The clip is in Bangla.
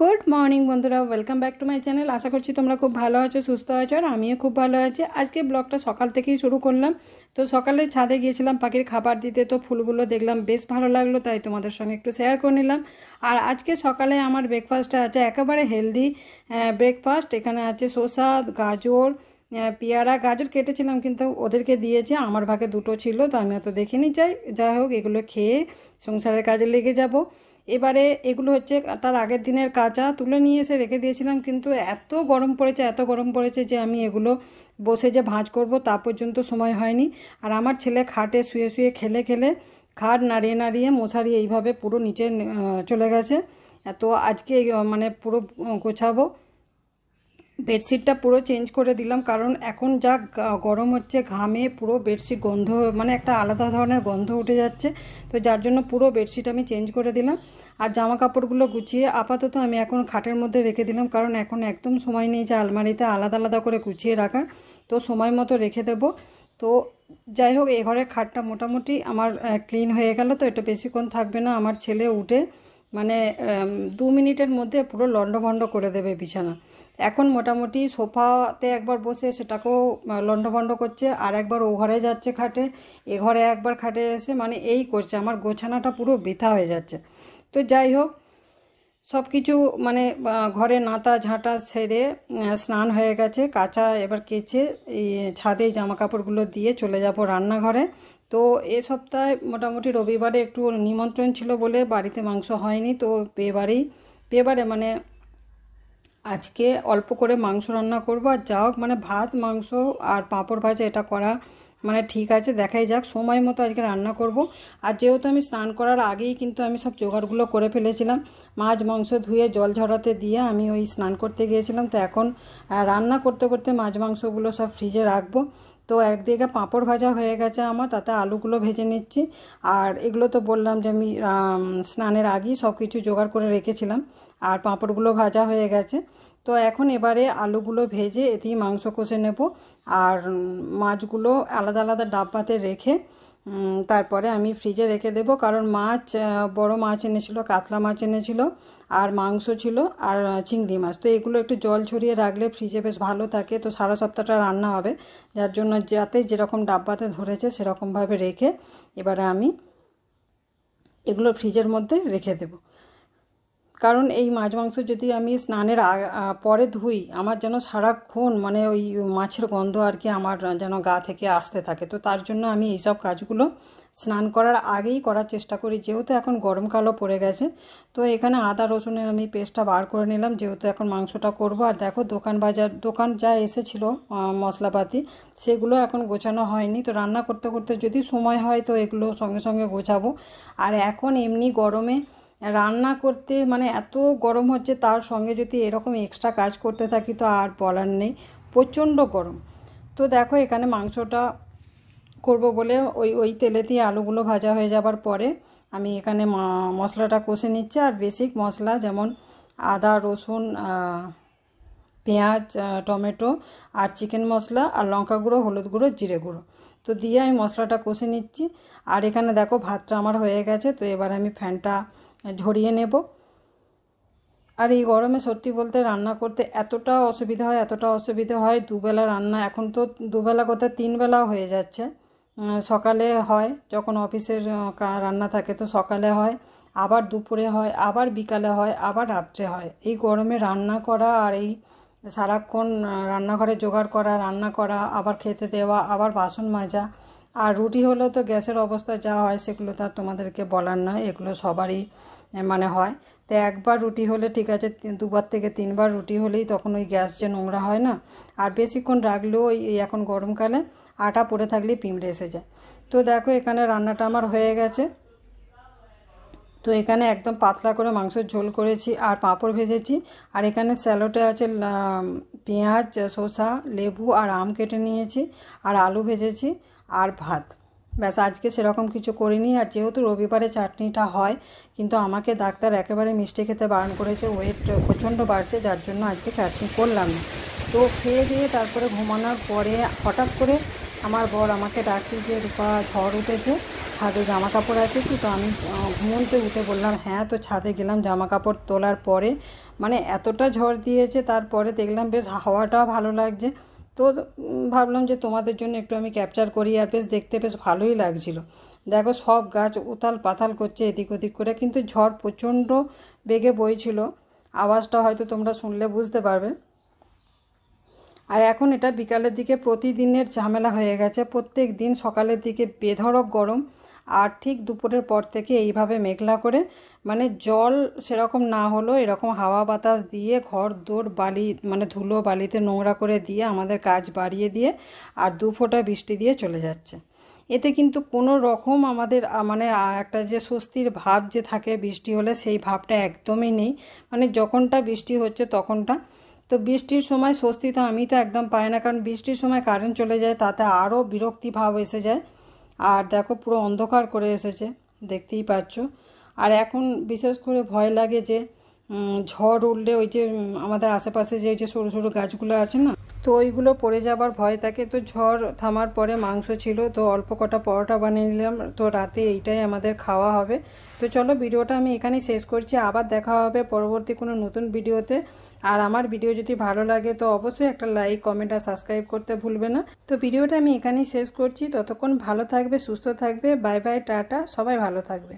গুড মর্নিং বন্ধুরা welcome back to my channel আশা করছি তোমরা খুব ভালো আছো সুস্থ আছো আর আমিও খুব ভালো আছি আজকে ব্লগটা সকাল থেকেই শুরু করলাম তো সকালে ছাদে গিয়েছিলাম পাখির খাবার দিতে তো ফুলগুলো দেখলাম বেশ ভালো লাগলো তাই তোমাদের সঙ্গে একটু শেয়ার করে নিলাম আর আজকে সকালে আমার ব্রেকফাস্টটা আছে একেবারে হেলদি ব্রেকফাস্ট এখানে আছে শসা গাজর পেয়ারা গাজর কেটেছিলাম কিন্তু ওদেরকে দিয়েছি আমার ভাগে দুটো ছিল তো আমি অত দেখিনি চাই যাই হোক এগুলো খেয়ে সংসারের কাজে লেগে যাবো এবারে এগুলো হচ্ছে তার আগের দিনের কাঁচা তুলে নিয়ে এসে রেখে দিয়েছিলাম কিন্তু এত গরম পড়েছে এত গরম পড়েছে যে আমি এগুলো বসে যে ভাঁজ করব তা পর্যন্ত সময় হয়নি আর আমার ছেলে খাটে শুয়ে শুয়ে খেলে খেলে খাট নাড়িয়ে নাড়িয়ে মশারি এইভাবে পুরো নিচে চলে গেছে এত আজকে মানে পুরো গোছাবো বেডশিটটা পুরো চেঞ্জ করে দিলাম কারণ এখন যা গরম হচ্ছে ঘামে পুরো বেডশিট গন্ধ মানে একটা আলাদা ধরনের গন্ধ উঠে যাচ্ছে তো যার জন্য পুরো বেডশিট আমি চেঞ্জ করে দিলাম আর জামা কাপড়গুলো গুছিয়ে আপাতত আমি এখন খাটের মধ্যে রেখে দিলাম কারণ এখন একদম সময় নেই যে আলমারিতে আলাদা আলাদা করে গুছিয়ে রাখার তো সময় মতো রেখে দেব তো যাই হোক এ ঘরে খাটটা মোটামুটি আমার ক্লিন হয়ে গেল তো এটা বেশিক্ষণ থাকবে না আমার ছেলে উঠে মানে দু মিনিটের মধ্যে পুরো লন্ডভন্ড করে দেবে বিছানা এখন মোটামুটি সোফাতে একবার বসে সেটাকেও লণ্ডভণ্ড করছে আর একবার ও ঘরে যাচ্ছে খাটে এ ঘরে একবার খাটে এসে মানে এই করছে আমার গোছানাটা পুরো বৃথা হয়ে যাচ্ছে তো যাই হোক সব কিছু মানে ঘরে নাতা ঝাঁটা সেরে স্নান হয়ে গেছে কাঁচা এবার কেচে এই ছাদে জামা কাপড়গুলো দিয়ে চলে যাব রান্নাঘরে তো এ সপ্তাহে মোটামুটি রবিবারে একটু নিমন্ত্রণ ছিল বলে বাড়িতে মাংস হয়নি তো পেবারেই পেবারে মানে আজকে অল্প করে মাংস রান্না করবো আর যা হোক মানে ভাত মাংস আর পাঁপড় ভাজা এটা করা মানে ঠিক আছে দেখাই যাক সময় মতো আজকে রান্না করব আর যেহেতু আমি স্নান করার আগেই কিন্তু আমি সব জোগাড়গুলো করে ফেলেছিলাম মাছ মাংস ধুয়ে জল ঝরাতে দিয়ে আমি ওই স্নান করতে গিয়েছিলাম তো এখন রান্না করতে করতে মাছ মাংসগুলো সব ফ্রিজে রাখবো তো একদিকে পাঁপড় ভাজা হয়ে গেছে আমার তাতে আলুগুলো ভেজে নিচ্ছি আর এগুলো তো বললাম যে আমি স্নানের আগেই সব কিছু জোগাড় করে রেখেছিলাম আর পাঁপড়গুলো ভাজা হয়ে গেছে তো এখন এবারে আলুগুলো ভেজে এতেই মাংস কষে নেব আর মাছগুলো আলাদা আলাদা ডাব্বাতে রেখে তারপরে আমি ফ্রিজে রেখে দেব কারণ মাছ বড় মাছ এনেছিল কাতলা মাছ এনেছিল আর মাংস ছিল আর চিংড়ি মাছ তো এগুলো একটু জল ছড়িয়ে রাখলে ফ্রিজে বেশ ভালো থাকে তো সারা সপ্তাহটা রান্না হবে যার জন্য যাতে যেরকম ডাব্বাতে ধরেছে সেরকমভাবে রেখে এবারে আমি এগুলো ফ্রিজের মধ্যে রেখে দেবো কারণ এই মাছ মাংস যদি আমি স্নানের পরে ধুই আমার যেন সারাক্ষণ মানে ওই মাছের গন্ধ আর কি আমার যেন গা থেকে আসতে থাকে তো তার জন্য আমি এইসব কাজগুলো স্নান করার আগেই করার চেষ্টা করি যেহেতু এখন গরমকালও পড়ে গেছে তো এখানে আদা রসুনের আমি পেস্টটা বার করে নিলাম যেহেতু এখন মাংসটা করব আর দেখো দোকান বাজার দোকান যা এসেছিল মশলাপাতি সেগুলো এখন গোছানো হয়নি তো রান্না করতে করতে যদি সময় হয় তো এগুলো সঙ্গে সঙ্গে গোছাবো আর এখন এমনি গরমে রান্না করতে মানে এত গরম হচ্ছে তার সঙ্গে যদি এরকম এক্সট্রা কাজ করতে থাকি তো আর বলার নেই প্রচণ্ড গরম তো দেখো এখানে মাংসটা করব বলে ওই ওই তেলে দিয়ে আলুগুলো ভাজা হয়ে যাবার পরে আমি এখানে মশলাটা কষে নিচ্ছি আর বেসিক মশলা যেমন আদা রসুন পেঁয়াজ টমেটো আর চিকেন মশলা আর লঙ্কা গুঁড়ো হলুদ গুঁড়ো জিরে গুঁড়ো তো দিয়ে আমি মশলাটা কষে নিচ্ছি আর এখানে দেখো ভাতটা আমার হয়ে গেছে তো এবার আমি ফ্যানটা ঝরিয়ে নেব আর এই গরমে সত্যি বলতে রান্না করতে এতটা অসুবিধা হয় এতটা অসুবিধা হয় দুবেলা রান্না এখন তো দুবেলা কোথায় তিনবেলা হয়ে যাচ্ছে সকালে হয় যখন অফিসের রান্না থাকে তো সকালে হয় আবার দুপুরে হয় আবার বিকালে হয় আবার রাত্রে হয় এই গরমে রান্না করা আর এই সারাক্ষণ রান্নাঘরে জোগাড় করা রান্না করা আবার খেতে দেওয়া আবার বাসন মাজা আর রুটি হলেও তো গ্যাসের অবস্থা যা হয় সেগুলো তো আর তোমাদেরকে বলার নয় এগুলো সবারই মানে হয় তো একবার রুটি হলে ঠিক আছে দুবার থেকে তিনবার রুটি হলেই তখন ওই গ্যাস যে নোংরা হয় না আর বেশিক্ষণ রাখলেও ওই এখন গরমকালে আটা পড়ে থাকলেই পিঁমড়ে এসে যায় তো দেখো এখানে রান্নাটা আমার হয়ে গেছে তো এখানে একদম পাতলা করে মাংসের ঝোল করেছি আর পাঁপড় ভেজেছি আর এখানে স্যালোটে আছে পেঁয়াজ শসা লেবু আর আম কেটে নিয়েছি আর আলু ভেজেছি আর ভাত ব্যাস আজকে সেরকম কিছু করিনি আর যেহেতু রবিবারে চাটনিটা হয় কিন্তু আমাকে ডাক্তার একেবারে মিষ্টি খেতে বারণ করেছে ওয়েট প্রচণ্ড বাড়ছে যার জন্য আজকে চাটনি করলাম তো খেয়ে দিয়ে তারপরে ঘুমানোর পরে হঠাৎ করে আমার বর আমাকে ডাকছে যে রূপা ঝড় উঠেছে ছাদে জামা কাপড় আছে কি তো আমি ঘুমন্তে উঠে বললাম হ্যাঁ তো ছাদে গেলাম জামা কাপড় তোলার পরে মানে এতটা ঝড় দিয়েছে তারপরে দেখলাম বেশ হাওয়াটাও ভালো লাগছে তো ভাবলাম যে তোমাদের জন্য একটু আমি ক্যাপচার করি আর বেশ দেখতে বেশ ভালোই লাগছিল দেখো সব গাছ উতাল পাতাল করছে এদিক ওদিক করে কিন্তু ঝড় প্রচণ্ড বেগে বইছিল আওয়াজটা হয়তো তোমরা শুনলে বুঝতে পারবে আর এখন এটা বিকালের দিকে প্রতিদিনের ঝামেলা হয়ে গেছে প্রত্যেক দিন সকালের দিকে বেধড়ক গরম আর ঠিক দুপুরের পর থেকে এইভাবে মেঘলা করে মানে জল সেরকম না হলো এরকম হাওয়া বাতাস দিয়ে ঘর দৌড় বালি মানে ধুলো বালিতে নোংরা করে দিয়ে আমাদের কাজ বাড়িয়ে দিয়ে আর দু ফোঁটা বৃষ্টি দিয়ে চলে যাচ্ছে এতে কিন্তু কোনো রকম আমাদের মানে একটা যে স্বস্তির ভাব যে থাকে বৃষ্টি হলে সেই ভাবটা একদমই নেই মানে যখনটা বৃষ্টি হচ্ছে তখনটা তো বৃষ্টির সময় স্বস্তি তো আমি তো একদম পাই না কারণ বৃষ্টির সময় কারেন্ট চলে যায় তাতে আরও বিরক্তি ভাব এসে যায় আর দেখো পুরো অন্ধকার করে এসেছে দেখতেই পাচ্ছ আর এখন বিশেষ করে ভয় লাগে যে ঝড় উঠলে ওই যে আমাদের আশেপাশে যে ওই যে সরু সরু গাছগুলো আছে না তো ওইগুলো পড়ে যাবার ভয় থাকে তো ঝড় থামার পরে মাংস ছিল তো অল্প কটা পরোটা বানিয়ে নিলাম তো রাতে এইটাই আমাদের খাওয়া হবে তো চলো ভিডিওটা আমি এখানেই শেষ করছি আবার দেখা হবে পরবর্তী কোনো নতুন ভিডিওতে আর আমার ভিডিও যদি ভালো লাগে তো অবশ্যই একটা লাইক কমেন্ট আর সাবস্ক্রাইব করতে ভুলবে না তো ভিডিওটা আমি এখানেই শেষ করছি ততক্ষণ ভালো থাকবে সুস্থ থাকবে বাই বাই টাটা সবাই ভালো থাকবে